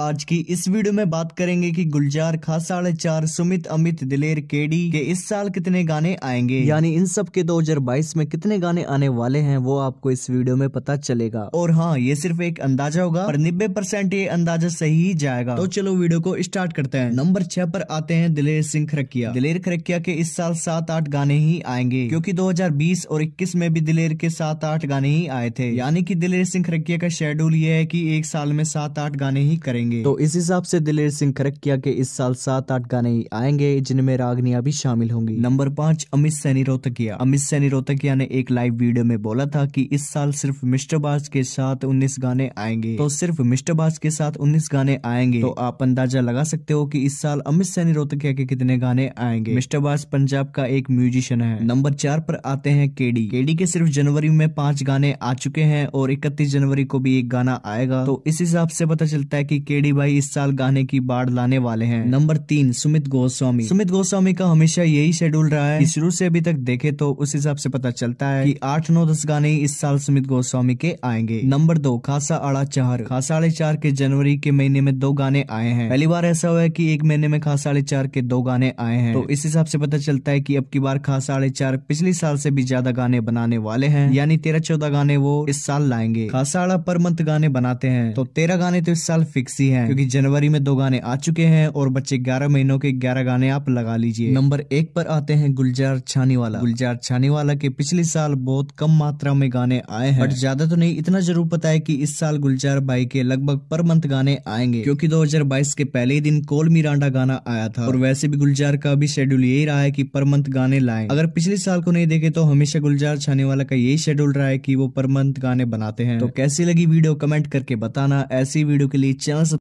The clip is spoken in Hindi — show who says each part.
Speaker 1: आज की इस वीडियो में बात करेंगे कि गुलजार खास साढ़े चार सुमित अमित दिलेर केडी के इस साल कितने गाने आएंगे यानी इन सब के 2022 में कितने गाने आने वाले हैं वो आपको इस वीडियो में पता चलेगा और हाँ ये सिर्फ एक अंदाजा होगा और नब्बे परसेंट ये अंदाजा सही ही जाएगा तो चलो वीडियो को स्टार्ट करते हैं नंबर छह पर आते हैं दिलेर सिंह खरकिया दिलेर खरकिया के इस साल सात आठ गाने ही आएंगे क्यूँकी दो और इक्कीस में भी दिलेर के सात आठ गाने ही आए थे यानी की दिलेर सिंह खरकिया का शेड्यूल ये है की एक साल में सात आठ गाने ही करेंगे आएंगे तो इस हिसाब से दिलेर सिंह खरक किया के इस साल सात आठ गाने आएंगे जिनमें रागनिया भी शामिल होंगी नंबर पांच अमित सैनी रोहतकिया अमित सैनी रोहतकिया ने एक लाइव वीडियो में बोला था की इस साल सिर्फ मिस्टर बास के साथ उन्नीस गाने आएंगे तो सिर्फ मिस्टर बास के साथ उन्नीस गाने आएंगे तो आप अंदाजा लगा सकते हो की इस साल अमित सैनी रोहतकिया के कितने गाने आएंगे मिस्टर बास पंजाब का एक म्यूजिशियन है नंबर चार पर आते हैं केडी केडी के सिर्फ जनवरी में पांच गाने आ चुके हैं और इकतीस जनवरी को भी एक गाना आएगा तो इस हिसाब से पता चलता है की बेडी भाई इस साल गाने की बाढ़ लाने वाले हैं नंबर तीन सुमित गोस्वामी सुमित गोस्वामी का हमेशा यही शेड्यूल रहा है शुरू से अभी तक देखे तो उस हिसाब से पता चलता है कि आठ नौ दस गाने इस साल सुमित गोस्वामी के आएंगे नंबर दो खासा आड़ा चार खासा आड़े चार के जनवरी के महीने में दो गाने आए हैं पहली बार ऐसा हुआ है की एक महीने में खासा आड़े चार के दो गाने आए हैं तो इस हिसाब से पता चलता है की अब की बार खासा आड़े चार पिछले साल से भी ज्यादा गाने बनाने वाले हैं यानी तेरह चौदह गाने वो इस साल लाएंगे खासा आड़ा पर मंथ गाने बनाते हैं तो तेरह गाने तो इस साल फिक्स ही जी है क्योंकि जनवरी में दो गाने आ चुके हैं और बच्चे ग्यारह महीनों के ग्यारह गाने आप लगा लीजिए नंबर एक पर आते हैं गुलजार वाला गुलजार वाला के पिछले साल बहुत कम मात्रा में गाने आए हैं बट ज्यादा तो नहीं इतना जरूर पता है की इस साल गुलजार भाई के लगभग पर मंथ गाने आएंगे क्योंकि दो के पहले ही दिन कोल मीरांडा गाना आया था और वैसे भी गुलजार का भी शेड्यूल यही रहा है की पर मंथ गाने लाए अगर पिछले साल को नहीं देखे तो हमेशा गुलजार छाने वाला का यही शेड्यूल रहा है की वो पर मंथ गाने बनाते हैं तो कैसी लगी वीडियो कमेंट करके बताना ऐसी वीडियो के लिए चैनल